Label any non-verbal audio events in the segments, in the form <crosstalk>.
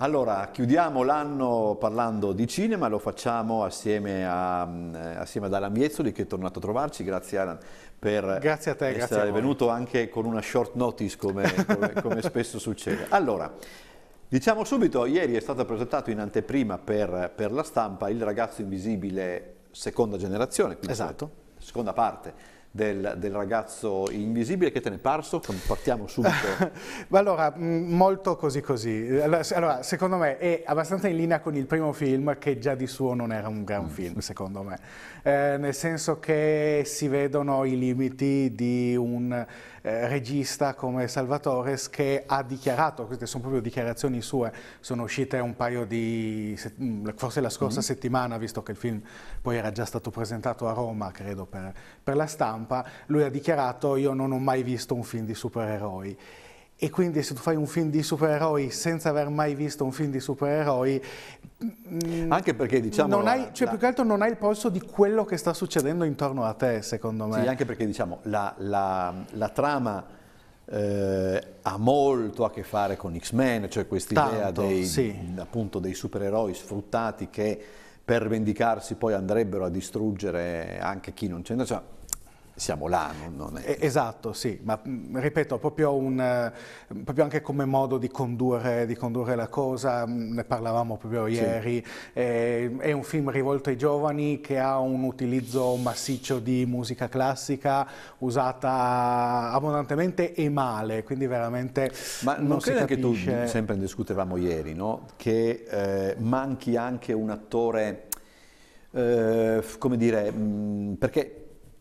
Allora, chiudiamo l'anno parlando di cinema, lo facciamo assieme, a, assieme ad Alan Miezzoli che è tornato a trovarci, grazie Alan per grazie a te, essere venuto anche con una short notice come, <laughs> come, come spesso succede. Allora, diciamo subito, ieri è stato presentato in anteprima per, per la stampa Il ragazzo invisibile seconda generazione, quindi esatto. seconda parte del, del ragazzo invisibile, che te ne è parso? Partiamo subito. <laughs> allora, molto così così. Allora, secondo me è abbastanza in linea con il primo film, che già di suo non era un gran mm. film, secondo me. Eh, nel senso che si vedono i limiti di un eh, regista come Salvatores che ha dichiarato, queste sono proprio dichiarazioni sue, sono uscite un paio di, mm, forse la scorsa mm -hmm. settimana, visto che il film poi era già stato presentato a Roma, credo, per, per la stampa, lui ha dichiarato io non ho mai visto un film di supereroi. E quindi se tu fai un film di supereroi senza aver mai visto un film di supereroi... Mm, anche perché diciamo... Non hai, cioè la... più che altro non hai il polso di quello che sta succedendo intorno a te, secondo me. Sì, anche perché diciamo la, la, la trama eh, ha molto a che fare con X-Men, cioè quest'idea dei, sì. dei supereroi sfruttati che per vendicarsi poi andrebbero a distruggere anche chi non c'entra. Cioè, siamo là. Non è... Esatto, sì, ma mm, ripeto, proprio, un, eh, proprio anche come modo di condurre, di condurre, la cosa, mm, ne parlavamo proprio ieri, sì. eh, è un film rivolto ai giovani che ha un utilizzo massiccio di musica classica usata abbondantemente e male, quindi veramente Ma non, non credi capisce... anche tu, sempre ne discutevamo ieri, no? che eh, manchi anche un attore... Eh, come dire, mh, mm, perché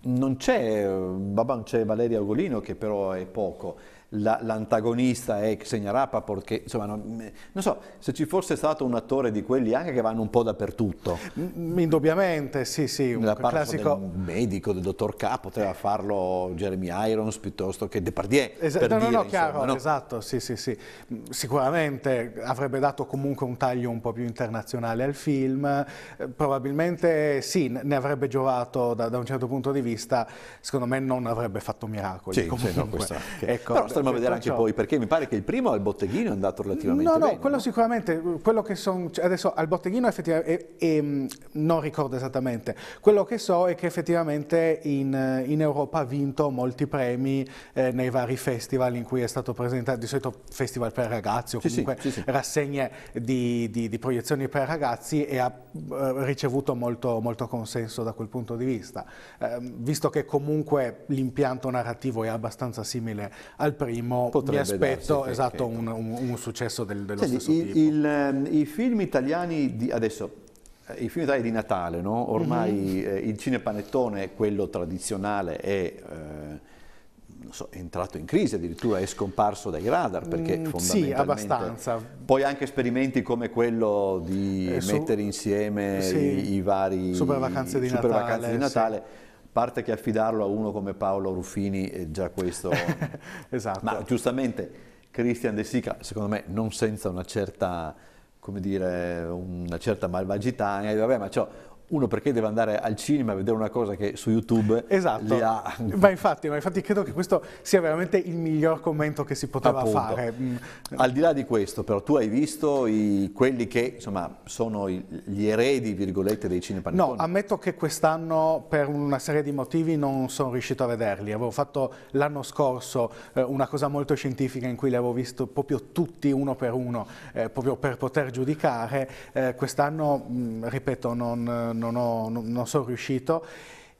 non c'è eh, Baban, c'è Valeria Ugolino che però è poco la, l'antagonista è Xenia Rapa, perché insomma, non, mm, non, so se ci fosse stato un attore di quelli anche che vanno un po' dappertutto. Indubbiamente, sì, sì. Un classico... del medico, del dottor K, poteva eh. farlo Jeremy Irons piuttosto che Depardieu. Esa- per no, dire, no, no, insomma, chiaro, no? esatto, sì, sì, sì. Sicuramente avrebbe dato comunque un taglio un po' più internazionale al film, eh, probabilmente sì, ne avrebbe giovato da, da un certo punto di vista, secondo me non avrebbe fatto miracoli. Sì, comunque. Sì, no, questa, che... ecco, Però staremo a vedere anche poi, perché mi pare che il primo al botteghino è andato relativamente no, no, quello no? sicuramente, quello che sono, cioè, adesso al botteghino effettivamente, è, è, mm, non ricordo esattamente, quello che so è che effettivamente in, in Europa ha vinto molti premi eh, nei vari festival in cui è stato presentato, di solito festival per ragazzi o comunque sì, sì, sì, rassegne di, di, di, proiezioni per ragazzi e ha eh, ricevuto molto, molto, consenso da quel punto di vista, eh, visto che comunque l'impianto narrativo è abbastanza simile al primo primo, Potrebbe mi aspetto darsi, esatto, un, un, un, successo del, dello Senti, stesso il, il, ehm, I film italiani di adesso... Eh, I film italiani di Natale, no? ormai mm-hmm. eh, il cinepanettone, quello tradizionale, è eh, So, è entrato in crisi, addirittura è scomparso dai radar perché mm, fondamentalmente... Sì, abbastanza. Poi anche esperimenti come quello di eh, su, mettere insieme sì, i, i, vari... Super vacanze di super Natale. Vacanze di Natale sì parte che affidarlo a uno come Paolo Ruffini è già questo... <laughs> esatto. Ma giustamente Christian De Sica, secondo me, non senza una certa, come dire, una certa malvagità, eh, vabbè, ma ciò... Cioè, uno perché deve andare al cinema a vedere una cosa che su YouTube esatto. li ha. Ma infatti, ma infatti credo che questo sia veramente il miglior commento che si poteva Appunto. fare. Mm. Al di là di questo, però, tu hai visto i, quelli che insomma sono i, gli eredi, virgolette, dei cinema No, ammetto che quest'anno per una serie di motivi non sono riuscito a vederli. Avevo fatto l'anno scorso eh, una cosa molto scientifica in cui li avevo visto proprio tutti uno per uno, eh, proprio per poter giudicare. Eh, quest'anno, mm, ripeto, non non, ho, non, sono riuscito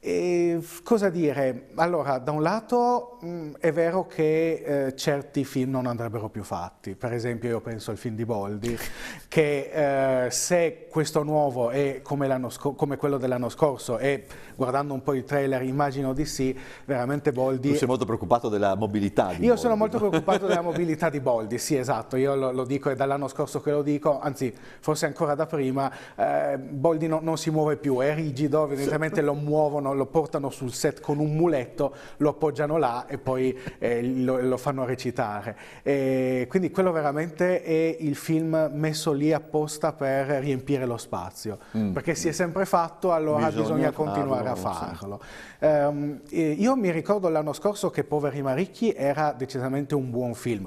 e cosa dire? Allora, da un lato mh, è vero che eh, certi film non andrebbero più fatti, per esempio io penso al film di Boldi, che eh, se questo nuovo è come, come quello dell'anno scorso e guardando un po' i trailer immagino di sì, veramente Boldi... Tu sei molto preoccupato della mobilità di Io Boldi. sono molto preoccupato della <laughs> mobilità di Boldi, sì esatto, io lo, lo dico, e dall'anno scorso che lo dico, anzi forse ancora da prima, eh, Boldi no, non si muove più, è rigido, evidentemente lo muovono portano, lo portano sul set con un muletto, lo appoggiano là e poi eh, lo, lo, fanno recitare. E quindi quello veramente è il film messo lì apposta per riempire lo spazio, mm. perché si è sempre fatto, allora bisogna, bisogna continuare a farlo. Sì. Um, io mi ricordo l'anno scorso che Poveri Maricchi era decisamente un buon film.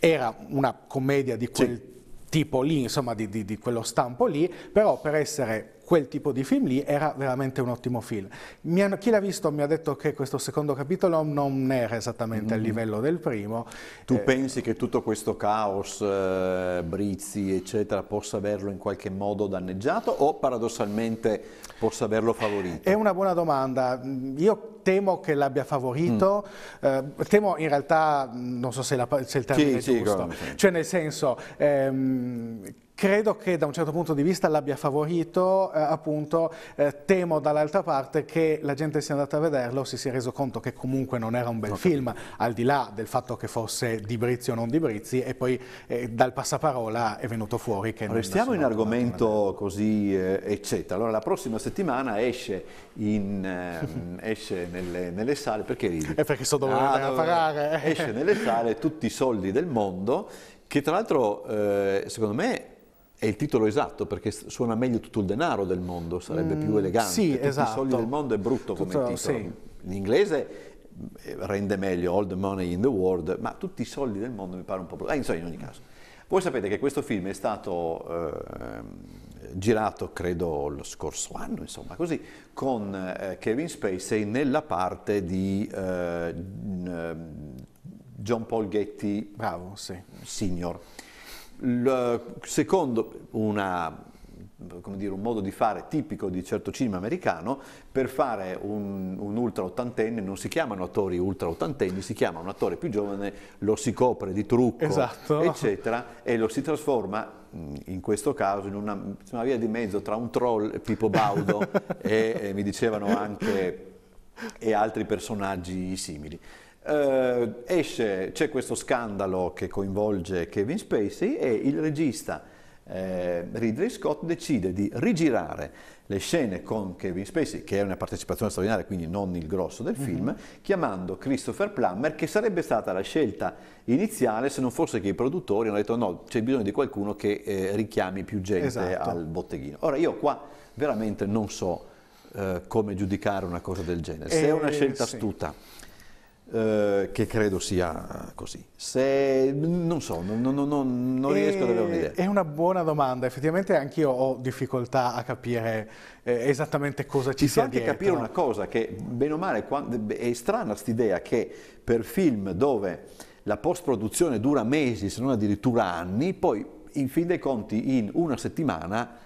Era una commedia di quel sì. tipo lì, insomma, di, di, di quello stampo lì, però per essere quel tipo di film lì era veramente un ottimo film. Hanno, chi l'ha visto mi ha detto che questo secondo capitolo non era esattamente mm. al livello del primo. Tu eh, pensi che tutto questo caos, eh, Brizzi, eccetera, possa averlo in qualche modo danneggiato o paradossalmente possa averlo favorito? È una buona domanda. Mm, io temo che l'abbia favorito, mm. eh, temo in realtà, mm, non so se, la, se il termine sì, è giusto, come... cioè nel senso... Ehm, credo che da un certo punto di vista l'abbia favorito, eh, appunto eh, temo dall'altra parte che la gente sia andata a vederlo, si sia reso conto che comunque non era un bel okay. film, al di là del fatto che fosse di Brizzi o non di Brizzi e poi eh, dal passaparola è venuto fuori che... Restiamo in argomento così eh, eccetera, allora la prossima settimana esce, in, ehm, <laughs> esce nelle, nelle, sale, perché ridi? È perché sono dovuto ah, andare a parare. Esce nelle sale tutti i soldi del mondo che tra l'altro eh, secondo me è il titolo esatto perché suona meglio tutto il denaro del mondo, sarebbe mm, più elegante. Sì, Tutti esatto. i soldi esatto. del mondo è brutto come tutto, titolo. Sì. In inglese eh, rende meglio All the Money in the World, ma tutti i soldi del mondo mi pare un po' brutto. Eh, insomma, in ogni caso. Voi sapete che questo film è stato eh, girato, credo, lo scorso anno, insomma, così, con eh, Kevin Spacey nella parte di eh, John Paul Getty Bravo, sì. Senior secondo una, dire, un modo di fare tipico di certo cinema americano, per fare un, un ultra ottantenne non si chiamano attori ultra ottantenni, si chiama un attore più giovane, lo si copre di trucco, esatto. eccetera, e lo si trasforma mm, in questo caso in una, una via di mezzo tra un troll Pippo Baudo <laughs> e, e mi dicevano anche e altri personaggi simili eh, esce, c'è questo scandalo che coinvolge Kevin Spacey e il regista eh, Ridley Scott decide di rigirare le scene con Kevin Spacey, che è una partecipazione straordinaria, quindi non il grosso del mhm. film, mm-hmm. chiamando Christopher Plummer, che sarebbe stata la scelta iniziale se non fosse che i produttori hanno detto no, c'è bisogno di qualcuno che eh, richiami più gente esatto. al botteghino. Ora io qua veramente non so eh, come giudicare una cosa del genere, se è una eh, scelta sì. astuta eh, che credo sia così. Se, non so, non, non, non, non riesco e, ad avere un'idea. È una buona domanda, effettivamente anch'io ho difficoltà a capire eh, esattamente cosa ci, ci sia dietro. anche capire una cosa, che bene o male quando, è strana quest'idea che per film dove la post-produzione dura mesi, se non addirittura anni, poi in fin dei conti in una settimana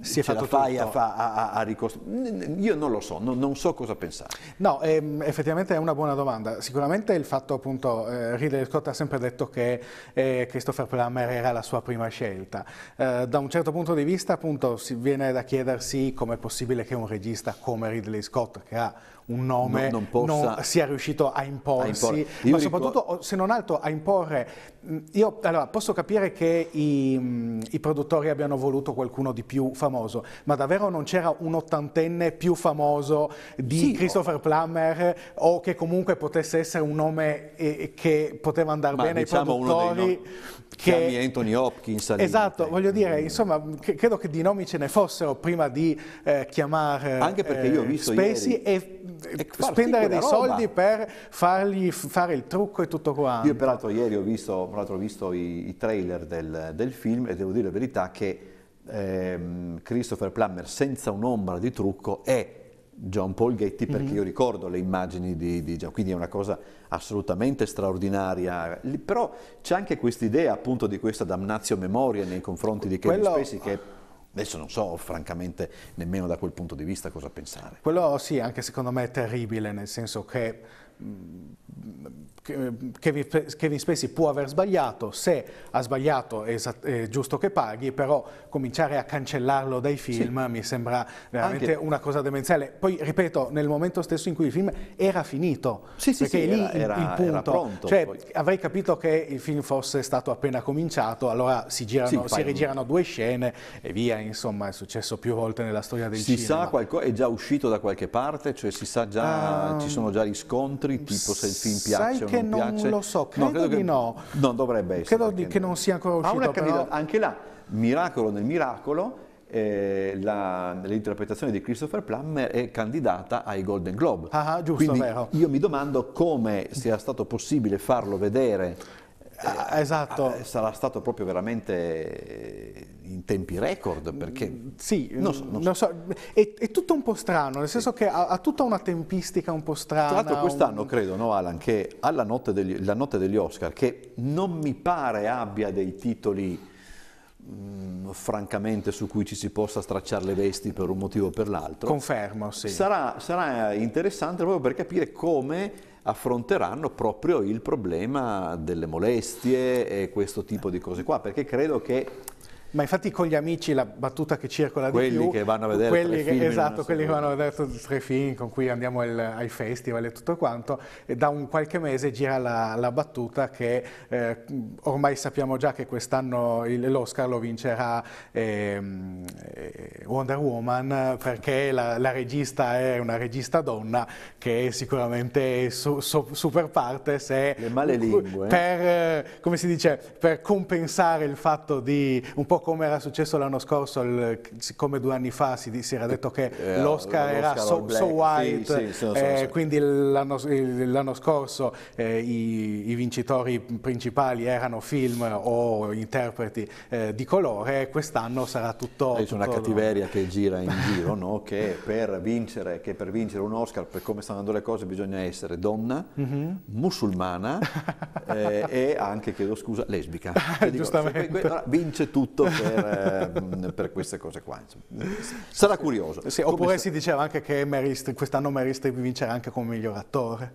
si è fatto fai a, a, a ricostruire? Io non lo so, non, non so cosa pensare. No, ehm, effettivamente è una buona domanda. Sicuramente il fatto appunto, eh, Ridley Scott ha sempre detto che eh, Christopher Plummer era la sua prima scelta. Eh, da un certo punto di vista appunto si viene da chiedersi com'è possibile che un regista come Ridley Scott, che ha un nome, non, non, non sia riuscito a imporsi, a imporre. ma soprattutto dico... se non altro a imporre. Mm, io allora, posso capire che i, mm, i produttori abbiano voluto qualcuno di più famoso, ma davvero non c'era un ottantenne più famoso di sì, Christopher no. Plummer o che comunque potesse essere un nome eh, eh che poteva andare ma bene diciamo ai produttori? Uno no... che... Anthony Hopkins. Esatto, eh. voglio dire, mm. insomma, credo che di nomi ce ne fossero prima di eh, chiamare Anche perché io ho eh, visto Spacey e, e spendere dei roba. soldi per fargli fare il trucco e tutto quanto. Io peraltro ieri ho visto, ho visto i, i trailer del, del film e devo dire la verità che ehm, Christopher Plummer senza un'ombra di trucco è John Paul Getty perché mm-hmm. io ricordo le immagini di, di John, quindi è una cosa assolutamente straordinaria, però c'è anche questa idea appunto di questa damnazio memoria nei confronti di Kevin Quello... Spacey che Adesso non so francamente nemmeno da quel punto di vista cosa pensare. Quello sì, anche secondo me è terribile, nel senso che Kevin, Kevin Spacey può aver sbagliato, se ha sbagliato è, è, giusto che paghi, però cominciare a cancellarlo dai film sì. mi sembra veramente Anche. una cosa demenziale. Poi ripeto, nel momento stesso in cui il film era finito, sì, perché sì, lì era, il, il punto, pronto, cioè, avrei capito che il film fosse stato appena cominciato, allora si, girano, si rigirano due scene e via, insomma è successo più volte nella storia del si cinema. Si sa qualcosa, è già uscito da qualche parte, cioè si sa già, ah. ci sono già riscontri altri, tipo se il film piace Sai o non, non piace. che non lo so, credo, no, credo di no. Non dovrebbe essere. Credo di che non sia ancora uscito. Però... Anche là, miracolo nel miracolo, eh, l'interpretazione di Christopher Plummer è candidata ai Golden Globe. Ah, ah, giusto, Quindi vero. io mi domando come sia stato possibile farlo vedere. Ah, esatto. Eh, sarà stato proprio veramente in tempi record? Mm, perché sì, non so, non so. So. È, è, tutto un po' strano, nel senso sì. che ha, ha, tutta una tempistica un po' strana. Tra l'altro quest'anno un... credo, no Alan, che alla notte degli, la notte degli Oscar, che non mi pare abbia dei titoli mh, mm, francamente su cui ci si possa stracciare le vesti per un motivo o per l'altro. Confermo, sì. Sarà, sarà interessante proprio per capire come affronteranno proprio il problema delle molestie e questo tipo di cose qua, perché credo che ma infatti con gli amici la battuta che circola quelli di più... Che vanno a vedere quelli che, Esatto, quelli che vanno a vedere tre film con cui andiamo il, ai festival e tutto quanto, e da un qualche mese gira la, la battuta che eh, ormai sappiamo già che quest'anno l'Oscar lo vincerà ehm, eh, Wonder Woman perché la, la, regista è una regista donna che è sicuramente su, su, super parte se... Le male lingue. Per, come si dice, per compensare il fatto di un po' po' come era successo l'anno scorso, il, siccome due anni fa si, si era detto che eh, l'Oscar era so, so, white, sì, sì, eh, quindi l'anno scorso eh, i, i, vincitori principali erano film o interpreti eh, di colore, quest'anno sarà tutto... C'è una cattiveria no? che gira in <laughs> giro, no? che, per vincere, che, per vincere, un Oscar, per come stanno andando le cose, bisogna essere donna, mm -hmm. musulmana <laughs> eh, e anche, chiedo scusa, lesbica. <laughs> Giustamente. Dico, vince tutto per, ehm, per queste cose qua. Sarà curioso. Sì, oppure si diceva anche che quest'anno Mary Strip vincerà anche come miglior attore.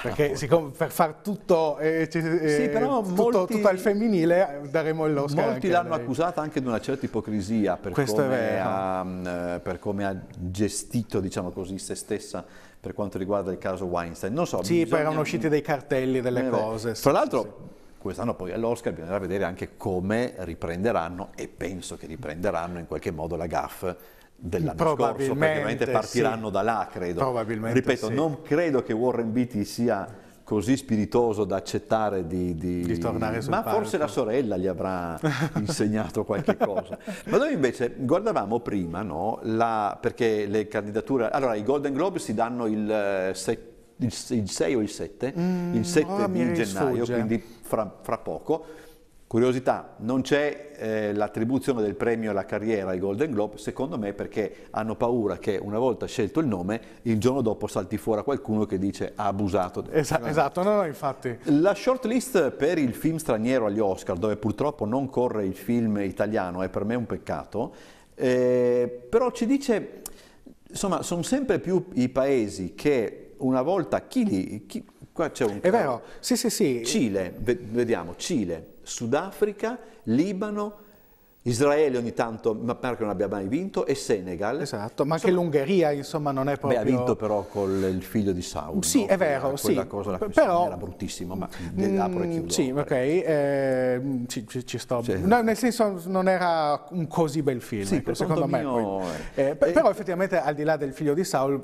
Perché ah, siccome boh. per far tutto, eh, sì, eh, però tutto, molti, tutto al femminile eh, daremo il l'Oscar. Molti l'hanno accusata anche di una certa ipocrisia per come, ha, mm, eh, per come, ha, gestito diciamo così, se stessa per quanto riguarda il caso Weinstein. Non so, sì, bisogna... erano usciti dei cartelli delle eh, cose. Tra sì, l'altro, sì Quest'anno poi all'Oscar bisognerà vedere anche come riprenderanno e penso che riprenderanno in qualche modo la GAF dell'anno scorso, ovviamente partiranno sì. da là, credo. Probabilmente Ripeto, sì. non credo che Warren Beatty sia così spiritoso da accettare di, di, di tornare sul Ma palco. forse la sorella gli avrà <laughs> insegnato qualche cosa. Ma noi invece guardavamo prima, no, la, perché le candidature... Allora, i Golden Globe si danno il 7 eh, il, 6 o il 7, mm, il 7 di gennaio, sfugge. quindi fra, fra, poco. Curiosità, non c'è eh, l'attribuzione del premio alla carriera ai Golden Globe, secondo me perché hanno paura che una volta scelto il nome, il giorno dopo salti fuori qualcuno che dice ha abusato. Esa- cioè, esatto, no, no, infatti. La shortlist per il film straniero agli Oscar, dove purtroppo non corre il film italiano, è per me un peccato, eh, però ci dice, insomma, sono sempre più i paesi che una volta chi li... Chi, qua c'è un... È vero, sì sì sì. Cile, vediamo, Cile, Sudafrica, Libano, Israele ogni tanto, ma pare che non abbia mai vinto, e Senegal. Esatto, ma anche l'Ungheria insomma non è proprio... Beh, ha vinto però con il figlio di Saul. Sì, no? è vero, quella, sì. Quella cosa la però... era bruttissima, ma apro mm, Sì, ok, eh, ci, ci, ci, sto... Sì. No, nel senso non era un così bel film, sì, ecco, secondo me. Mio... Eh, eh, però effettivamente al di là del figlio di Saul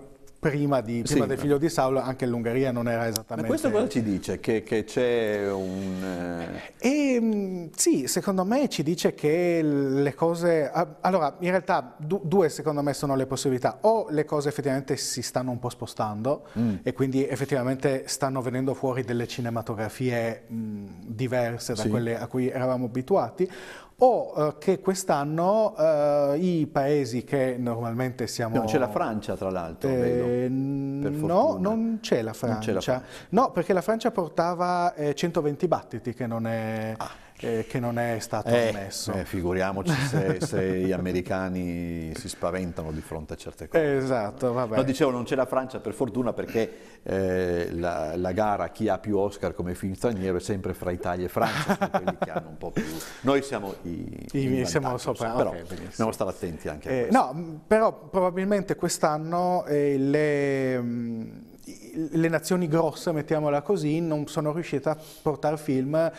prima, di, prima sì. del figlio di Saulo anche l'Ungheria non era esattamente... Ma questo cosa ci dice? Che, che c'è un... Eh, sì, secondo me ci dice che le cose... Allora, in realtà du due secondo me sono le possibilità. O le cose effettivamente si stanno un po' spostando mm. e quindi effettivamente stanno venendo fuori delle cinematografie mh, mm, diverse da sì. quelle a cui eravamo abituati, o eh, che quest'anno eh, i paesi che normalmente siamo... Non c'è la Francia tra l'altro, eh, No, non c'è la, la Francia. No, perché la Francia portava 120 eh, battiti che non è... Ah eh, che non è stato eh, ammesso. Eh, figuriamoci se, se, gli americani si spaventano di fronte a certe cose. Esatto, vabbè. No, dicevo, non c'è la Francia per fortuna perché eh, la, la, gara chi ha più Oscar come film straniero è sempre fra Italia e Francia, sono <laughs> quelli che hanno un po' più... Noi siamo i... I, i siamo sopra, però okay, dobbiamo stare attenti anche a eh, questo. No, però probabilmente quest'anno eh, le... Mh, le nazioni grosse, mettiamola così, non sono riuscite a portare film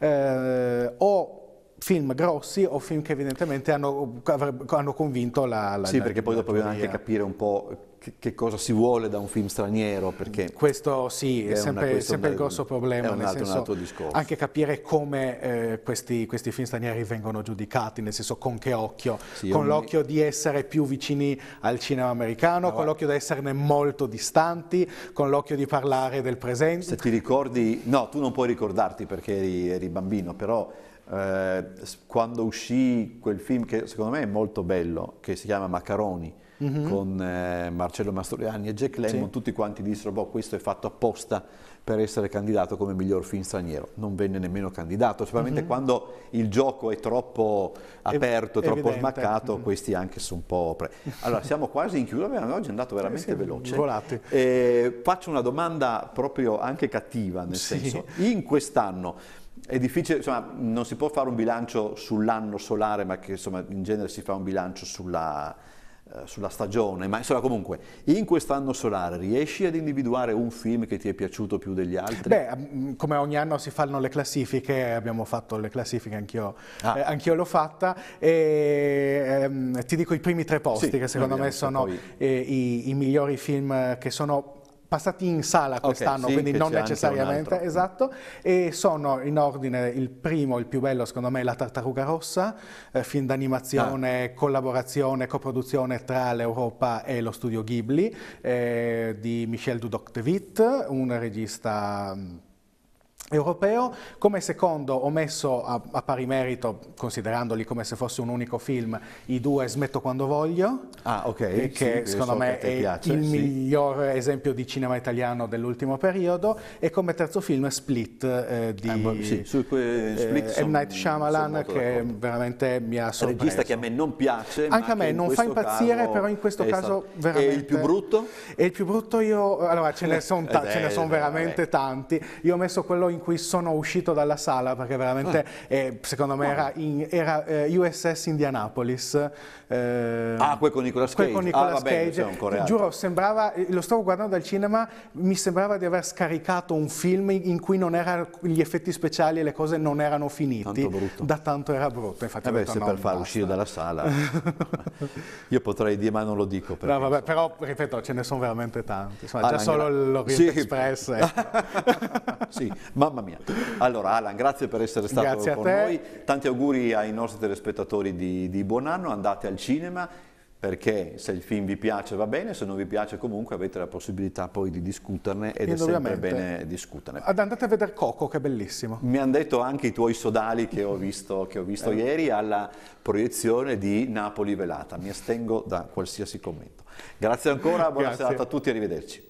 eh, o film grossi o film che evidentemente hanno, hanno convinto la, la Sì, la, perché poi dopo bisogna anche capire un po' che, che, cosa si vuole da un film straniero. Questo sì, è, sempre, è sempre il grosso problema, è un altro, senso, un altro discorso. anche capire come eh, questi, questi, film stranieri vengono giudicati, nel senso con che occhio, sì, con l'occhio mi... di essere più vicini al cinema americano, no, con l'occhio di esserne molto distanti, con l'occhio di parlare del presente. Se ti ricordi, no, tu non puoi ricordarti perché eri, eri bambino, però eh, quando uscì quel film che secondo me è molto bello, che si chiama Macaroni, mm-hmm. con eh, Marcello Mastroianni e Jack Lemmon, sì. tutti quanti dissero boh, questo è fatto apposta per essere candidato come miglior film straniero. Non venne nemmeno candidato, specialmente mm-hmm. quando il gioco è troppo aperto, Ev- troppo evidente. smaccato, mm-hmm. questi anche sono un po'... Pre- allora siamo quasi in chiusura, oggi è andato eh veramente sì, veloce. Volati. Eh, faccio una domanda proprio anche cattiva, nel sì. senso, in quest'anno è difficile, insomma, non si può fare un bilancio sull'anno solare, ma che insomma, in genere si fa un bilancio sulla eh, sulla stagione, ma insomma comunque in quest'anno solare riesci ad individuare un film che ti è piaciuto più degli altri? Beh, mm, come ogni anno si fanno le classifiche, abbiamo fatto le classifiche anch'io, ah. eh, anch'io l'ho fatta e ehm, ti dico i primi tre posti sì, che secondo me sono poi... eh, i, i migliori film che sono passati in sala quest'anno, okay, sì, quindi non necessariamente, esatto, e sono in ordine il primo, il più bello secondo me, La Tartaruga Rossa, eh, film d'animazione, ah. collaborazione, coproduzione tra l'Europa e lo studio Ghibli, eh, di Michel Dudok-Dewitt, un regista mm, europeo, come secondo ho messo a, a, pari merito, considerandoli come se fosse un unico film, i due Smetto quando voglio, ah, okay, che sì, secondo so me che è piace, il sì. miglior esempio di cinema italiano dell'ultimo periodo, e come terzo film Split eh, di eh, sì, eh, Split eh, M. Night Shyamalan, che veramente mi ha sorpreso. Regista che a me non piace. Anche a me non fa impazzire, però in questo caso stato... veramente... E il più brutto? E il più brutto io... Allora, ce ne sono <laughs> eh, ta... son eh, veramente vabbè. tanti. Io ho messo quello in cui sono uscito dalla sala perché veramente eh, secondo me era, in, era eh, USS Indianapolis. Eh, ah, quel con Nicolas Cage. Con ah, Nicolas ah, vabbè, Cage. Giuro, sembrava, eh, lo stavo guardando dal cinema, mi sembrava di aver scaricato un film in cui non era, gli effetti speciali e le cose non erano finiti. Tanto da tanto era brutto. Infatti, eh detto, se no, per far basta. uscire dalla sala. <laughs> Io potrei dire, ma non lo dico. No, vabbè, però, ripeto, ce ne sono veramente tanti. Insomma, ah, già solo l'Oriente sì. Express. Ecco. <laughs> sì, ma Mamma mia. Allora Alan, grazie per essere stato grazie con noi. Tanti auguri ai nostri telespettatori di, di buon anno, andate al cinema perché se il film vi piace va bene, se non vi piace comunque avete la possibilità poi di discuterne ed è sempre bene discuterne. Andate a vedere Coco che è bellissimo. Mi hanno detto anche i tuoi sodali che ho visto, che ho visto eh. ieri alla proiezione di Napoli Velata, mi astengo da qualsiasi commento. Grazie ancora, buona Grazie. serata a tutti, e arrivederci.